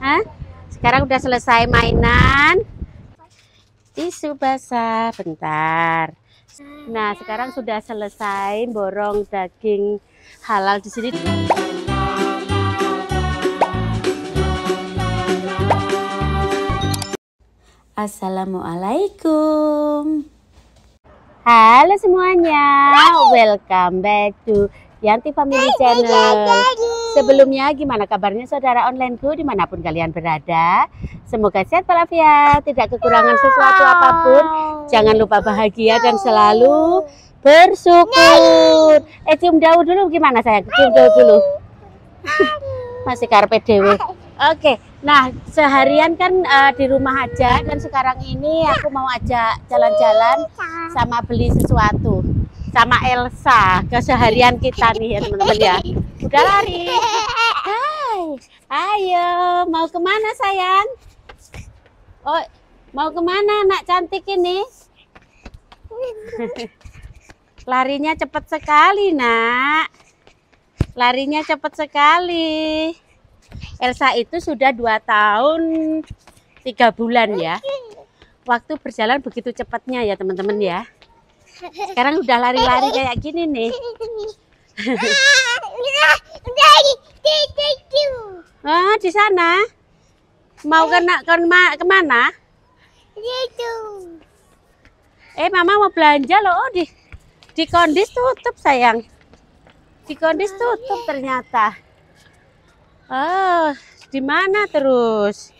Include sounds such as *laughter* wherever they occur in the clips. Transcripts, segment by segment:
Hah? Sekarang udah selesai mainan. Tisu basah, bentar. Nah, sekarang sudah selesai borong daging halal di sini. Assalamualaikum. Halo semuanya, welcome back to Yanti Family Channel. Sebelumnya, gimana kabarnya saudara onlineku dimanapun kalian berada? Semoga sehat walafiat, tidak kekurangan sesuatu apapun. Jangan lupa bahagia dan selalu bersyukur. Eh, cium daun dulu gimana saya? Cium daun dulu. Masih karpet dewe. Oke, nah seharian kan uh, di rumah aja dan sekarang ini aku mau ajak jalan-jalan sama beli sesuatu sama Elsa keseharian kita nih ya teman-teman ya. Udah lari. Hai. Ayo, mau kemana sayang? Oh, mau kemana anak cantik ini? *laughs* Larinya cepat sekali, nak. Larinya cepat sekali. Elsa itu sudah dua tahun tiga bulan ya. Waktu berjalan begitu cepatnya ya teman-teman ya. Sekarang udah lari-lari kayak gini nih oh, di sana. Mau eh. kena kena kemana? Itu. Eh, Mama mau belanja loh. Oh, di di kondis tutup sayang. Di kondis ya? tutup ternyata. Oh, di mana terus?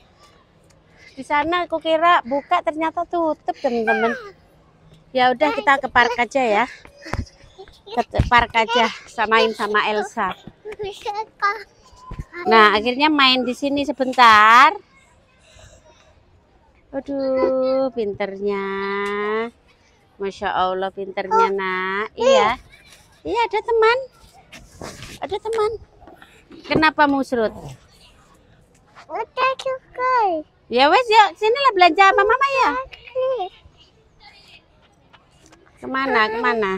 Di sana aku kira buka ternyata tutup, teman-teman. Ya udah kita ke park aja ya ke park aja samain sama Elsa nah akhirnya main di sini sebentar aduh pinternya Masya Allah pinternya nak iya iya ada teman ada teman kenapa musrut udah ya wes yuk lah belanja sama mama ya kemana kemana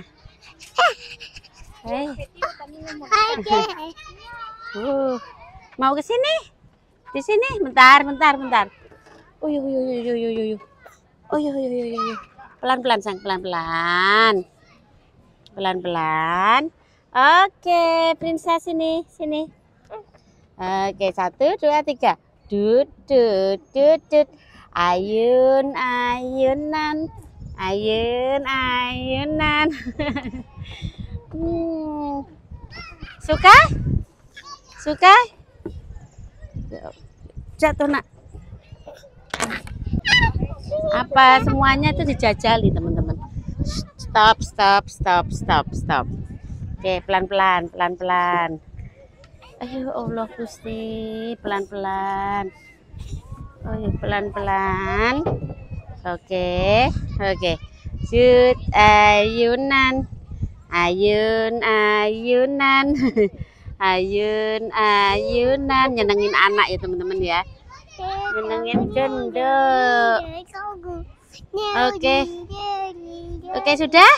Uh, mau ke sini? Di sini, bentar, bentar, bentar. Uyuh, uyuh, uyuh, uyuh, uyuh. Uyuh, uyuh, uyuh, uyuh. Pelan-pelan, sang, pelan-pelan. Pelan-pelan. Oke, princess sini, sini. Oke, satu, dua, tiga. Dudut, dudut, Ayun, ayunan. Ayun, ayunan. *laughs* Suka? Suka? Jatuh nak. Apa semuanya itu dijajali teman-teman. Stop, stop, stop, stop, stop. Oke, pelan-pelan, pelan-pelan. Ayo Allah Gusti, pelan-pelan. Oh pelan-pelan. Oke, oke. jut ayunan ayun ayunan *laughs* ayun ayunan nyenengin anak ya teman-teman ya nyenengin gendo oke okay. oke okay, sudah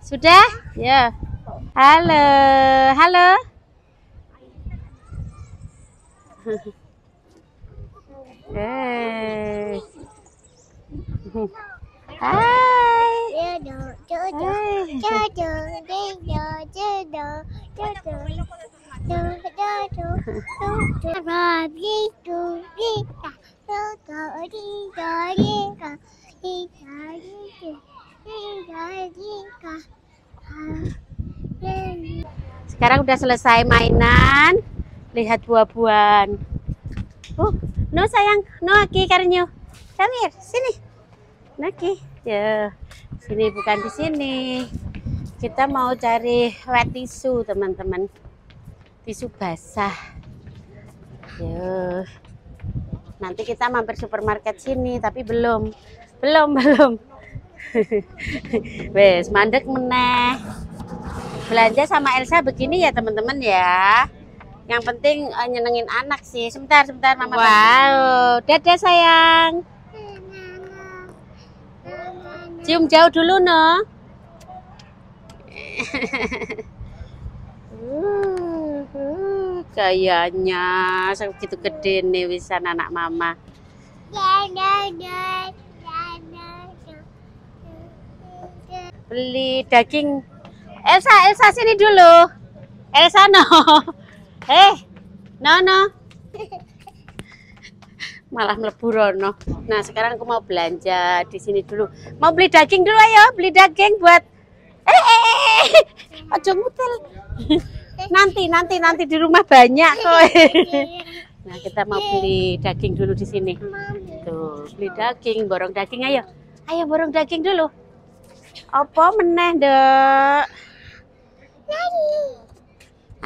sudah ya yeah. halo halo Hey. *laughs* Eh. *laughs* Sekarang udah selesai mainan. Lihat buah-buahan. oh no sayang, no aki karnyo Samir, sini. Naki ya sini bukan di sini kita mau cari wet tisu teman-teman tisu basah ya nanti kita mampir supermarket sini tapi belum belum *laughs* belum wes mandek meneh belanja sama Elsa begini ya teman-teman ya yang penting eh, nyenengin anak sih sebentar sebentar mama wow dadah sayang Cium jauh dulu, no. *laughs* Kayaknya segitu gede nih wisan anak mama. Beli daging. Elsa, Elsa sini dulu. Elsa no. *laughs* Eh, hey, no no. *laughs* malah meleburono. rono. Nah, sekarang aku mau belanja di sini dulu. Mau beli daging dulu ayo, beli daging buat eh eh eh. Ojo eh, eh. mutel. Nanti nanti nanti di rumah banyak kok. *laughs* Nah, kita mau beli daging dulu di sini. Tuh, beli daging, borong daging ayo. Ayo borong daging dulu. Apa meneh, Dek?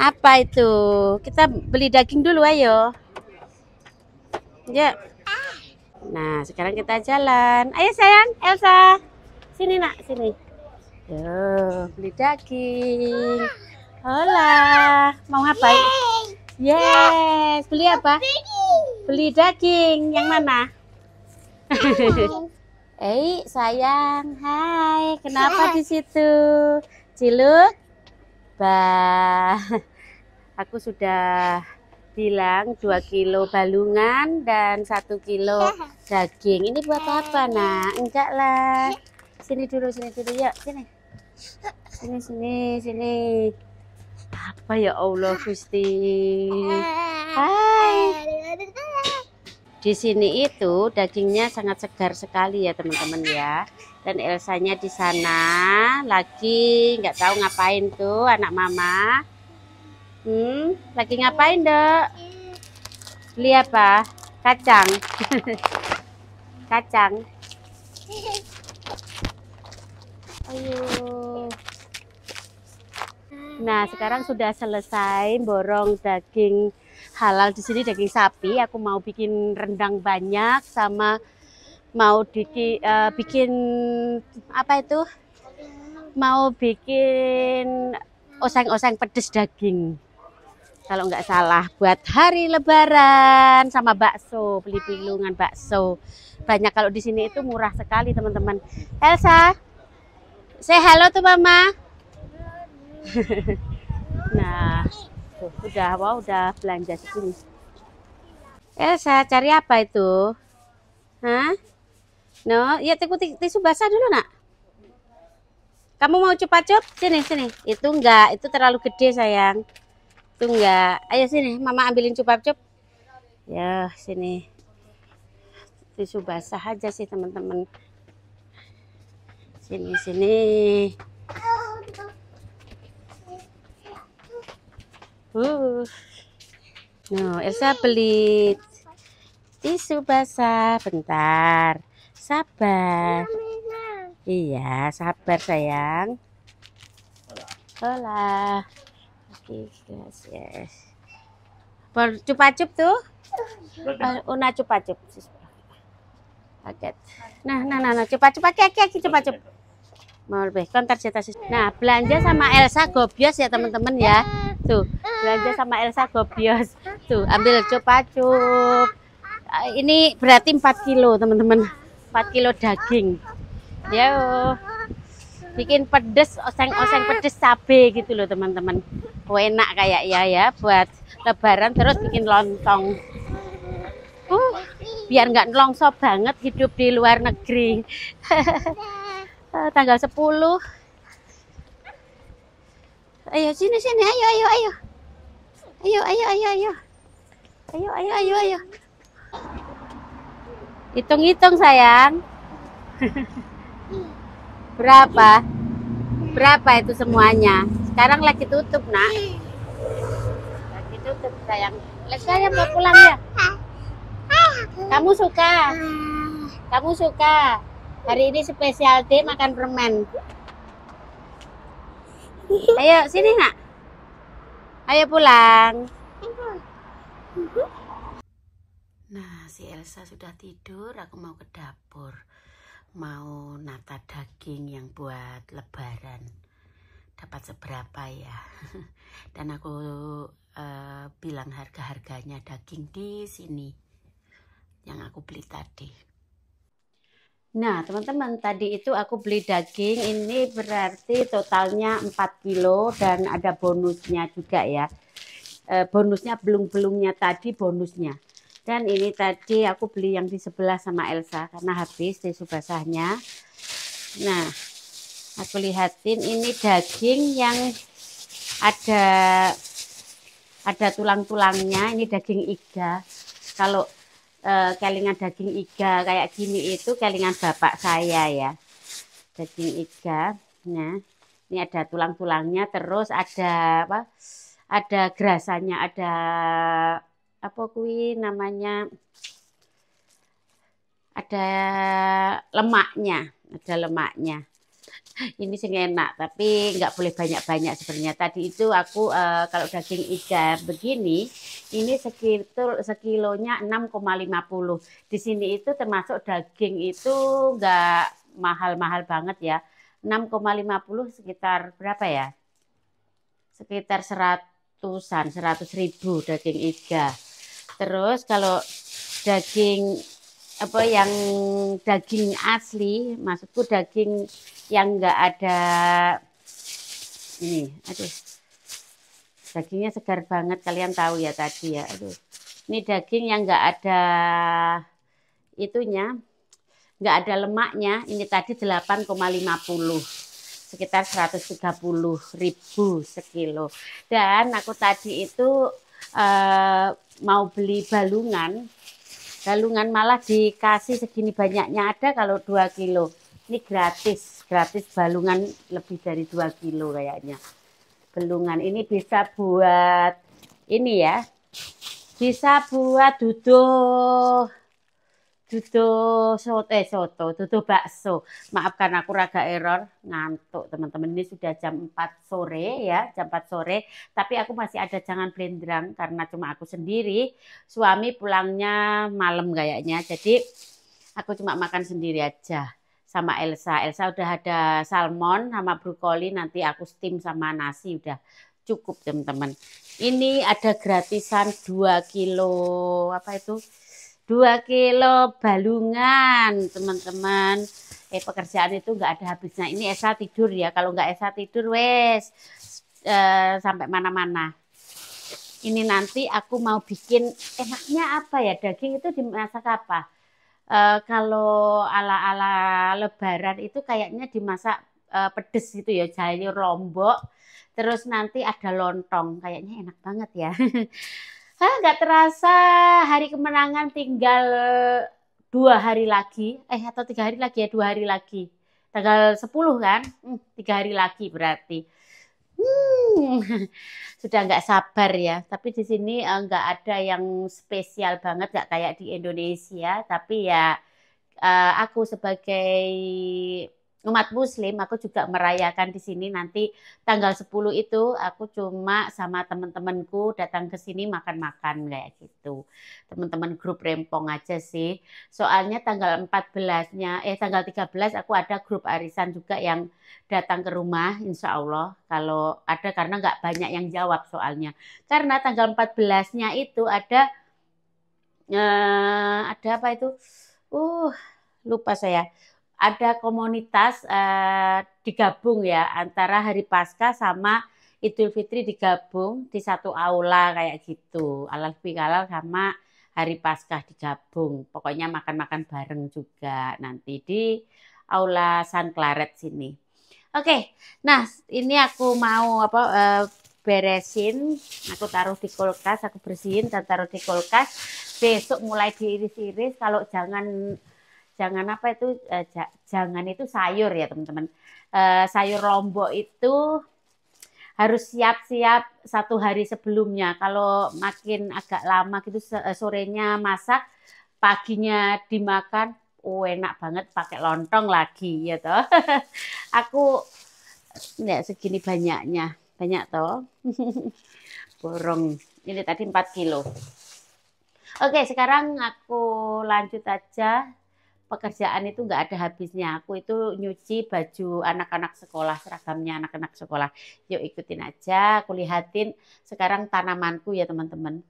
Apa itu? Kita beli daging dulu ayo. Ya. Nah, sekarang kita jalan. Ayo sayang, Elsa. Sini nak, sini. Yo, beli daging. Hola, mau apa? Yes, beli apa? Beli daging. Yang mana? *laughs* Eh, sayang. Hai, kenapa di situ? Ciluk. Bah. *laughs* Aku sudah bilang 2 kilo balungan dan 1 kilo daging. Ini buat apa, Nak? Enggak lah. Sini dulu, sini dulu. Ya, sini. Sini, sini, sini. Apa ya Allah Gusti? Hai. Di sini itu dagingnya sangat segar sekali ya, teman-teman ya. Dan Elsanya di sana lagi nggak tahu ngapain tuh anak mama. Hmm, lagi ngapain, dok? Beli apa? Kacang. *laughs* Kacang. Ayo. Nah, sekarang sudah selesai borong daging halal di sini daging sapi. Aku mau bikin rendang banyak sama mau di, uh, eh, bikin apa itu? Mau bikin oseng-oseng pedes daging kalau nggak salah buat hari lebaran sama bakso beli pilungan bakso banyak kalau di sini itu murah sekali teman-teman Elsa saya halo tuh mama *laughs* nah tuh, udah wow, udah belanja di sini Elsa cari apa itu Hah? No, ya tiku tisu basah dulu nak. Kamu mau cupa-cup? Sini, sini. Itu enggak, itu terlalu gede sayang itu enggak. Ayo sini, Mama ambilin cupap cup Ya, sini. Tisu basah aja sih, teman-teman. Sini, sini. Uh. No, nah, Elsa beli tisu basah. Bentar. Sabar. Iya, sabar sayang. Hola yes. gracias. Por tuh. tuh, eh, Una cup Paket. Nah, nah, nah, nah, chupachup kaki-kaki aquí cup Mau lebih kon tarjeta Nah, belanja sama Elsa gobios ya teman-teman ya. Tuh, belanja sama Elsa gobios. Tuh, ambil cupa-cup, eh, Ini berarti 4 kilo, teman-teman. 4 kilo daging. Yo bikin pedes oseng-oseng pedes cabe gitu loh teman-teman oh, enak kayak ya ya buat lebaran terus bikin lontong uh, biar nggak nelongso banget hidup di luar negeri *laughs* eh, tanggal 10 ayo sini sini ayo ayo ayo ayo ayo ayo ayo ayo ayo ayo ayo hitung-hitung sayang *laughs* Berapa? Berapa itu semuanya? Sekarang lagi tutup, nak. Lagi tutup, sayang. Saya mau pulang ya? Kamu suka? Kamu suka? Hari ini spesial day makan permen. Ayo, sini, nak. Ayo pulang. Nah, si Elsa sudah tidur, aku mau ke dapur mau nata daging yang buat lebaran dapat seberapa ya *laughs* dan aku uh, bilang harga-harganya daging di sini yang aku beli tadi Nah teman-teman tadi itu aku beli daging ini berarti totalnya 4 kilo dan ada bonusnya juga ya uh, bonusnya belum-belumnya tadi bonusnya dan ini tadi aku beli yang di sebelah sama Elsa karena habis tisu basahnya. Nah, aku lihatin ini daging yang ada ada tulang-tulangnya, ini daging iga. Kalau e, kelingan daging iga kayak gini itu kelingan bapak saya ya. Daging iga. Nah, ini ada tulang-tulangnya terus ada apa? Ada gerasanya, ada apa kuwi namanya ada lemaknya, ada lemaknya. Ini sih enak, tapi nggak boleh banyak-banyak sebenarnya. Tadi itu aku uh, kalau daging iga begini, ini sekitar sekilonya 6,50. Di sini itu termasuk daging itu nggak mahal-mahal banget ya. 6,50 sekitar berapa ya? Sekitar seratusan, seratus ribu daging iga. Terus kalau daging apa yang daging asli, maksudku daging yang enggak ada ini, aduh. Dagingnya segar banget kalian tahu ya tadi ya. Aduh. Ini daging yang enggak ada itunya, enggak ada lemaknya. Ini tadi 8,50 sekitar 130.000 sekilo. Dan aku tadi itu uh, mau beli balungan, balungan malah dikasih segini banyaknya ada kalau 2 kilo. Ini gratis, gratis balungan lebih dari 2 kilo kayaknya. Balungan ini bisa buat ini ya, bisa buat duduk Dudo soto, eh soto, tutu bakso. Maafkan aku raga error, ngantuk teman-teman. Ini sudah jam 4 sore ya, jam 4 sore. Tapi aku masih ada jangan blenderang karena cuma aku sendiri. Suami pulangnya malam kayaknya. Jadi aku cuma makan sendiri aja sama Elsa. Elsa udah ada salmon sama brokoli, nanti aku steam sama nasi udah cukup teman-teman. Ini ada gratisan 2 kilo apa itu? 2 kilo balungan teman-teman eh pekerjaan itu nggak ada habisnya ini Esa tidur ya kalau nggak Esa tidur wes e, sampai mana-mana ini nanti aku mau bikin enaknya apa ya daging itu dimasak apa e, kalau ala-ala lebaran itu kayaknya dimasak e, pedes gitu ya sayur lombok terus nanti ada lontong kayaknya enak banget ya *laughs* Hah, nggak terasa hari kemenangan tinggal dua hari lagi, eh atau tiga hari lagi ya, dua hari lagi. Tanggal sepuluh kan, hmm, tiga hari lagi berarti. Hmm, *laughs* sudah nggak sabar ya. Tapi di sini eh, nggak eh, ada yang spesial banget, nggak kayak di Indonesia. Tapi ya eh, aku sebagai umat muslim aku juga merayakan di sini nanti tanggal 10 itu aku cuma sama temen temanku datang ke sini makan-makan kayak gitu temen-temen grup rempong aja sih soalnya tanggal 14-nya eh tanggal 13 aku ada grup arisan juga yang datang ke rumah insya Allah kalau ada karena nggak banyak yang jawab soalnya karena tanggal 14-nya itu ada eh, ada apa itu uh lupa saya ada komunitas uh, digabung ya antara hari pasca sama Idul Fitri digabung di satu aula kayak gitu. Alal Bikalal sama hari pasca digabung. Pokoknya makan-makan bareng juga nanti di aula San Claret sini. Oke, nah ini aku mau apa uh, beresin, aku taruh di kulkas, aku bersihin dan taruh di kulkas. Besok mulai diiris-iris kalau jangan jangan apa itu eh, jangan itu sayur ya teman-teman uh, sayur lombok itu harus siap-siap satu hari sebelumnya kalau makin agak lama gitu eh, sorenya masak paginya dimakan oh, enak banget pakai lontong lagi ya toh *laughs* aku ya segini banyaknya banyak toh *laughs* borong ini tadi 4 kilo oke sekarang aku lanjut aja pekerjaan itu nggak ada habisnya. Aku itu nyuci baju anak-anak sekolah, seragamnya anak-anak sekolah. Yuk ikutin aja, aku lihatin sekarang tanamanku ya teman-teman.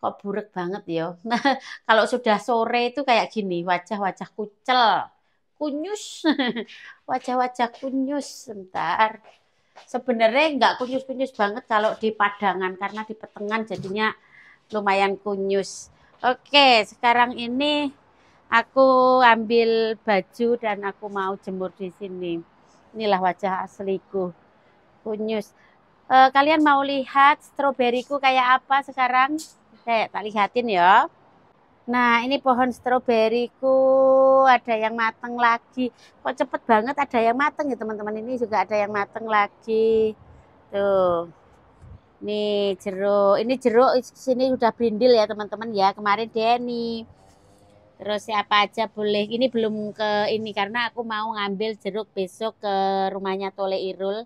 Kok buruk banget ya. Nah, *laughs* kalau sudah sore itu kayak gini, wajah-wajah kucel, kunyus. *laughs* Wajah-wajah kunyus, sebentar. Sebenarnya nggak kunyus-kunyus banget kalau di padangan, karena di petengan jadinya lumayan kunyus. Oke, sekarang ini Aku ambil baju dan aku mau jemur di sini. Inilah wajah asliku. Kunyus. E, kalian mau lihat stroberiku kayak apa sekarang? Kayak tak lihatin ya. Nah, ini pohon stroberiku ada yang mateng lagi. Kok cepet banget ada yang mateng ya teman-teman. Ini juga ada yang mateng lagi. Tuh. Nih jeruk, ini jeruk sini sudah brindil ya teman-teman ya. Kemarin Denny Terus siapa aja boleh. Ini belum ke ini karena aku mau ngambil jeruk besok ke rumahnya Tole Irul.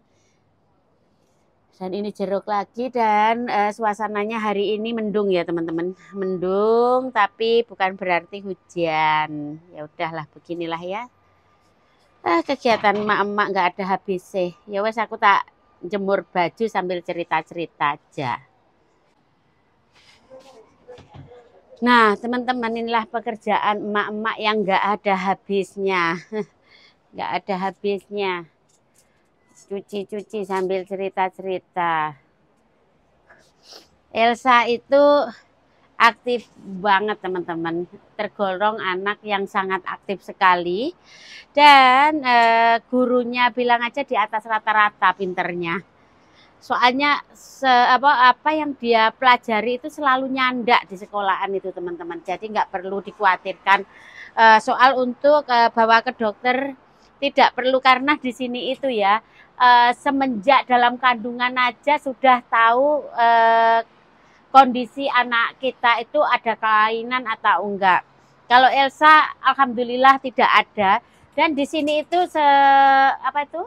Dan ini jeruk lagi dan e, suasananya hari ini mendung ya teman-teman. Mendung tapi bukan berarti hujan. Ya udahlah beginilah ya. Eh, kegiatan emak-emak nggak ada habis sih. Ya wes aku tak jemur baju sambil cerita-cerita aja. Nah, teman-teman inilah pekerjaan emak-emak yang nggak ada habisnya. *laughs* Nggak ada habisnya. Cuci-cuci sambil cerita-cerita. Elsa itu aktif banget teman-teman. Tergolong anak yang sangat aktif sekali. Dan e, gurunya bilang aja di atas rata-rata pinternya soalnya se, apa apa yang dia pelajari itu selalu nyandak di sekolahan itu teman-teman jadi nggak perlu dikhawatirkan uh, soal untuk uh, bawa ke dokter tidak perlu karena di sini itu ya uh, semenjak dalam kandungan aja sudah tahu uh, kondisi anak kita itu ada kelainan atau enggak kalau Elsa alhamdulillah tidak ada dan di sini itu se, apa itu?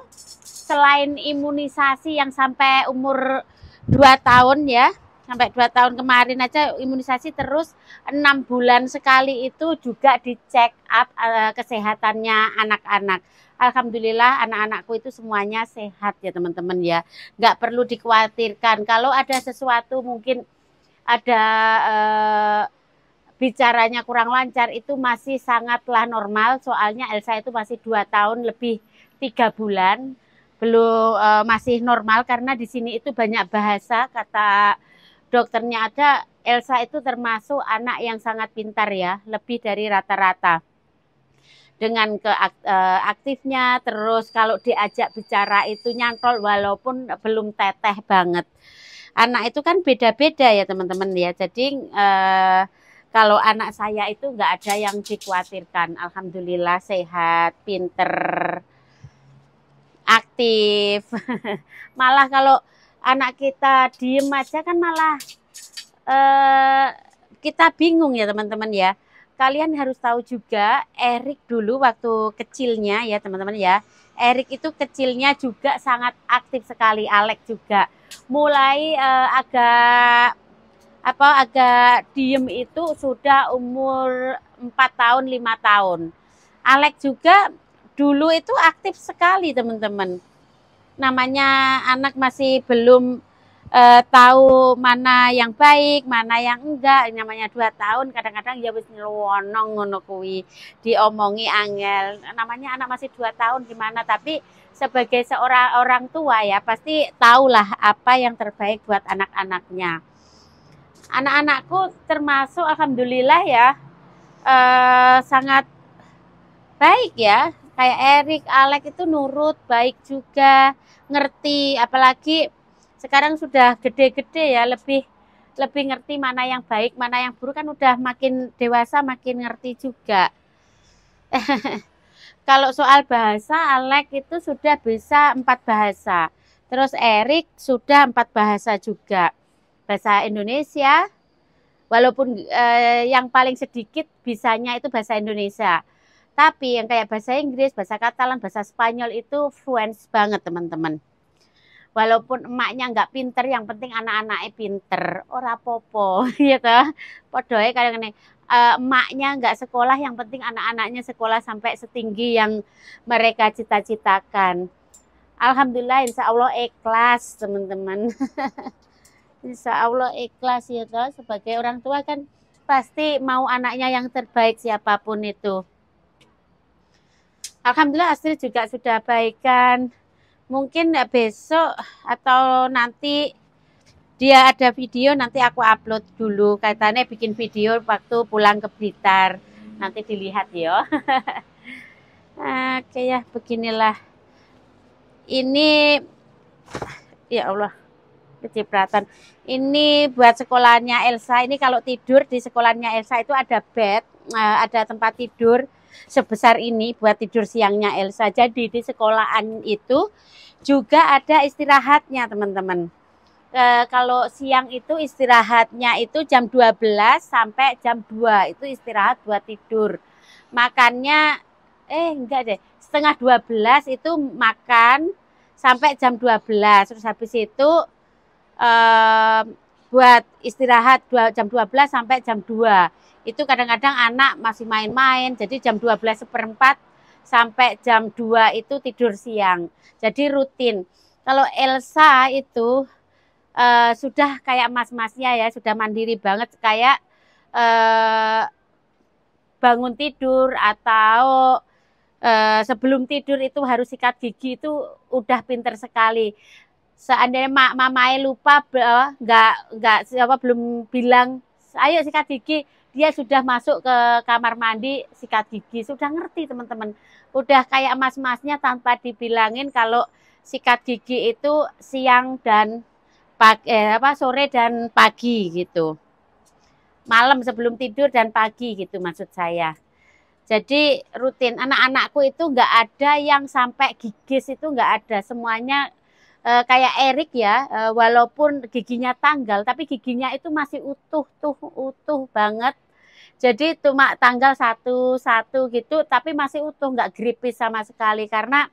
Selain imunisasi yang sampai umur 2 tahun ya, sampai 2 tahun kemarin aja imunisasi terus enam bulan sekali itu juga dicek up eh, kesehatannya anak-anak. Alhamdulillah anak-anakku itu semuanya sehat ya teman-teman ya. Nggak perlu dikhawatirkan. Kalau ada sesuatu mungkin ada eh, bicaranya kurang lancar itu masih sangatlah normal soalnya Elsa itu masih dua tahun lebih tiga bulan belum e, masih normal karena di sini itu banyak bahasa kata dokternya ada Elsa itu termasuk anak yang sangat pintar ya lebih dari rata-rata dengan keaktifnya e, terus kalau diajak bicara itu nyantol walaupun belum teteh banget anak itu kan beda-beda ya teman-teman ya jadi e, kalau anak saya itu nggak ada yang dikhawatirkan. Alhamdulillah sehat, pinter, aktif. *laughs* malah kalau anak kita diem aja kan malah eh, kita bingung ya teman-teman ya. Kalian harus tahu juga Erik dulu waktu kecilnya ya teman-teman ya. Erik itu kecilnya juga sangat aktif sekali, Alek juga. Mulai eh, agak apa agak diem itu sudah umur 4 tahun, lima tahun. Alek juga dulu itu aktif sekali teman-teman. Namanya anak masih belum eh, tahu mana yang baik, mana yang enggak. Namanya dua tahun, kadang-kadang ya wis nyelonong ngono kuwi, diomongi angel. Namanya anak masih dua tahun gimana, tapi sebagai seorang orang tua ya pasti tahulah apa yang terbaik buat anak-anaknya anak-anakku termasuk alhamdulillah ya eh, sangat baik ya kayak Erik, Alek itu nurut, baik juga, ngerti, apalagi sekarang sudah gede-gede ya, lebih lebih ngerti mana yang baik, mana yang buruk kan udah makin dewasa, makin ngerti juga. *laughs* Kalau soal bahasa, Alek itu sudah bisa empat bahasa, terus Erik sudah empat bahasa juga bahasa Indonesia walaupun eh, yang paling sedikit bisanya itu bahasa Indonesia tapi yang kayak bahasa Inggris, bahasa Katalan, bahasa Spanyol itu fluent banget teman-teman. Walaupun emaknya nggak pinter, yang penting anak-anaknya pinter. Ora popo, gitu. podoy. kadang ini eh, emaknya nggak sekolah, yang penting anak-anaknya sekolah sampai setinggi yang mereka cita-citakan. Alhamdulillah, insya Allah ikhlas teman-teman. *laughs* insya Allah ikhlas ya toh sebagai orang tua kan pasti mau anaknya yang terbaik siapapun itu Alhamdulillah Astri juga sudah kan. mungkin besok atau nanti dia ada video nanti aku upload dulu katanya bikin video waktu pulang ke Blitar nanti dilihat ya *laughs* oke ya beginilah ini ya Allah kecipratan. Ini buat sekolahnya Elsa. Ini kalau tidur di sekolahnya Elsa itu ada bed, eh, ada tempat tidur sebesar ini buat tidur siangnya Elsa. Jadi di sekolahan itu juga ada istirahatnya teman-teman. E, kalau siang itu istirahatnya itu jam 12 sampai jam 2 itu istirahat buat tidur. Makannya eh enggak deh, setengah 12 itu makan sampai jam 12. Terus habis itu uh, buat istirahat jam 12 sampai jam 2. Itu kadang-kadang anak masih main-main, jadi jam 12 seperempat sampai jam 2 itu tidur siang. Jadi rutin. Kalau Elsa itu uh, sudah kayak mas-masnya ya, sudah mandiri banget kayak uh, bangun tidur atau uh, sebelum tidur itu harus sikat gigi itu udah pinter sekali seandainya mak mamai lupa eh, nggak nggak siapa belum bilang ayo sikat gigi dia sudah masuk ke kamar mandi sikat gigi sudah ngerti teman-teman udah kayak mas-masnya tanpa dibilangin kalau sikat gigi itu siang dan pagi eh, apa sore dan pagi gitu malam sebelum tidur dan pagi gitu maksud saya jadi rutin anak-anakku itu nggak ada yang sampai gigis itu nggak ada semuanya uh, kayak Erik ya, uh, walaupun giginya tanggal, tapi giginya itu masih utuh tuh utuh banget. Jadi cuma tanggal satu satu gitu, tapi masih utuh, nggak gripis sama sekali karena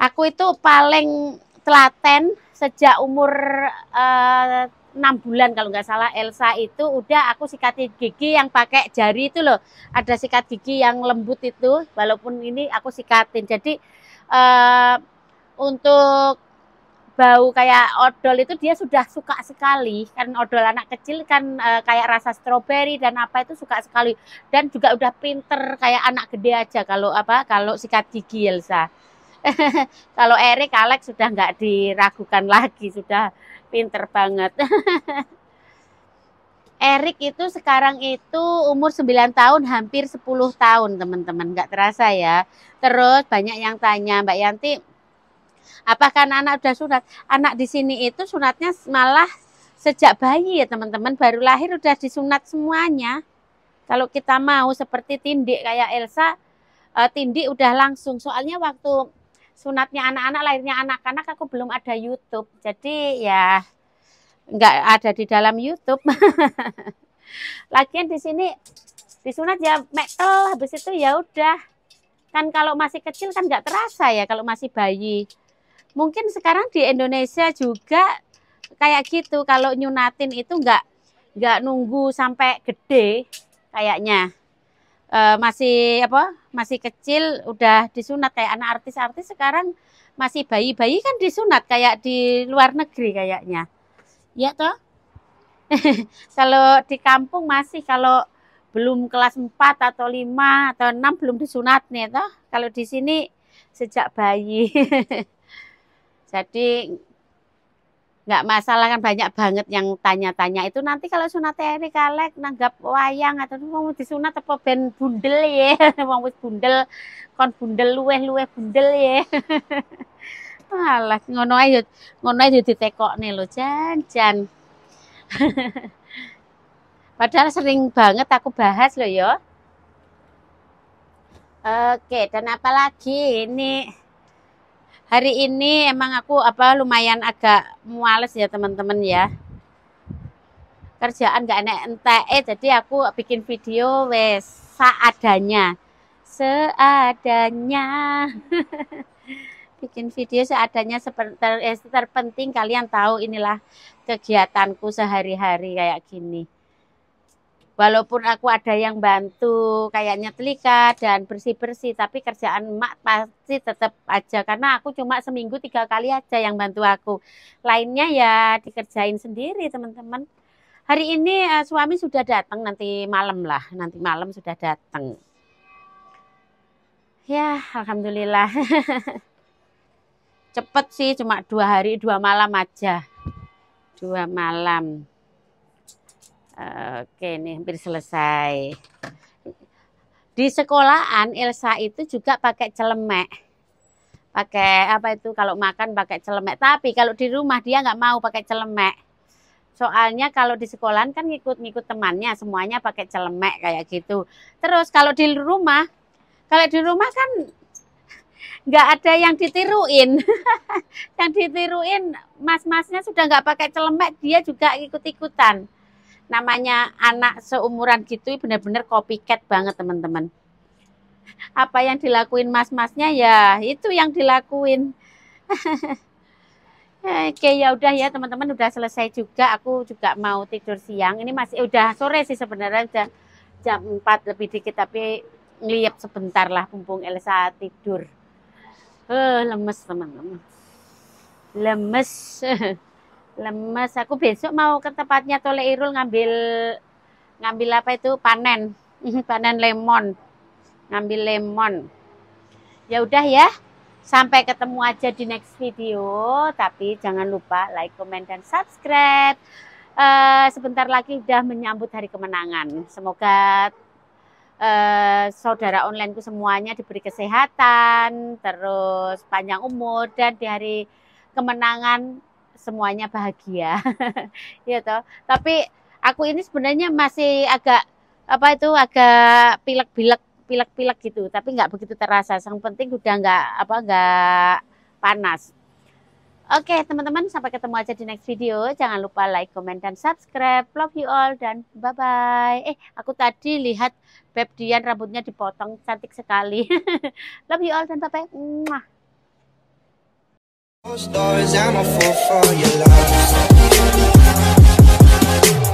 aku itu paling telaten sejak umur uh, eh, 6 bulan kalau nggak salah Elsa itu udah aku sikat gigi yang pakai jari itu loh ada sikat gigi yang lembut itu walaupun ini aku sikatin jadi eh, untuk bau kayak odol itu dia sudah suka sekali kan odol anak kecil kan e, kayak rasa stroberi dan apa itu suka sekali dan juga udah pinter kayak anak gede aja kalau apa kalau sikat gigi Elsa *laughs* kalau Erik Alex sudah nggak diragukan lagi sudah pinter banget *laughs* Erik itu sekarang itu umur 9 tahun, hampir 10 tahun teman-teman, nggak terasa ya. Terus banyak yang tanya, Mbak Yanti, apakah anak-anak sudah sunat anak di sini itu sunatnya malah sejak bayi ya teman-teman baru lahir udah disunat semuanya kalau kita mau seperti tindik kayak Elsa eh, tindik udah langsung soalnya waktu sunatnya anak-anak lahirnya anak-anak aku belum ada YouTube jadi ya nggak ada di dalam YouTube *laughs* lagian di sini disunat ya metal habis itu ya udah kan kalau masih kecil kan nggak terasa ya kalau masih bayi mungkin sekarang di Indonesia juga kayak gitu kalau nyunatin itu nggak nggak nunggu sampai gede kayaknya e, masih apa masih kecil udah disunat kayak anak artis-artis sekarang masih bayi-bayi kan disunat kayak di luar negeri kayaknya ya toh *laughs* kalau di kampung masih kalau belum kelas 4 atau 5 atau 6 belum disunat nih toh kalau di sini sejak bayi *laughs* Jadi nggak masalah kan banyak banget yang tanya-tanya itu nanti kalau sunat ini kalek nanggap wayang atau mau disunat apa ben bundel ya mau *laughs* bundel kon bundel luwe luwe bundel ya *laughs* malah ngono ayo ngono ayo ditekok nih lo jan jan *laughs* padahal sering banget aku bahas lo yo oke dan apalagi ini hari ini emang aku apa lumayan agak muales ya teman-teman ya kerjaan gak enak entek eh, jadi aku bikin video wes seadanya seadanya *laughs* bikin video seadanya seperti eh, terpenting kalian tahu inilah kegiatanku sehari-hari kayak gini walaupun aku ada yang bantu kayaknya nyetlika dan bersih-bersih tapi kerjaan emak pasti tetap aja karena aku cuma seminggu tiga kali aja yang bantu aku lainnya ya dikerjain sendiri teman-teman hari ini uh, suami sudah datang nanti malam lah nanti malam sudah datang ya alhamdulillah *laughs* cepet sih cuma dua hari dua malam aja dua malam Oke, ini hampir selesai. Di sekolahan Elsa itu juga pakai celemek. Pakai apa itu kalau makan pakai celemek. Tapi kalau di rumah dia nggak mau pakai celemek. Soalnya kalau di sekolahan kan ngikut-ngikut temannya semuanya pakai celemek kayak gitu. Terus kalau di rumah kalau di rumah kan nggak ada yang ditiruin *laughs* yang ditiruin mas-masnya sudah nggak pakai celemek dia juga ikut-ikutan namanya anak seumuran gitu benar-benar copycat banget teman-teman apa yang dilakuin mas-masnya ya itu yang dilakuin *laughs* Oke ya udah ya teman-teman udah selesai juga aku juga mau tidur siang ini masih eh, udah sore sih sebenarnya udah jam 4 lebih dikit tapi ngeliat sebentar lah mumpung Elsa tidur uh, lemes teman-teman lemes *laughs* lemes aku besok mau ke tempatnya Tole Irul ngambil ngambil apa itu panen *laughs* panen lemon ngambil lemon ya udah ya sampai ketemu aja di next video tapi jangan lupa like comment dan subscribe uh, sebentar lagi udah menyambut hari kemenangan semoga Uh, saudara onlineku semuanya diberi kesehatan, terus panjang umur dan di hari kemenangan semuanya bahagia *laughs* ya toh tapi aku ini sebenarnya masih agak apa itu agak pilek-pilek pilek-pilek gitu tapi nggak begitu terasa yang penting udah nggak apa nggak panas Oke teman-teman sampai ketemu aja di next video jangan lupa like comment dan subscribe love you all dan bye bye eh aku tadi lihat Beb Dian rambutnya dipotong cantik sekali *laughs* love you all dan bye bye stories. I'm a fool for your love.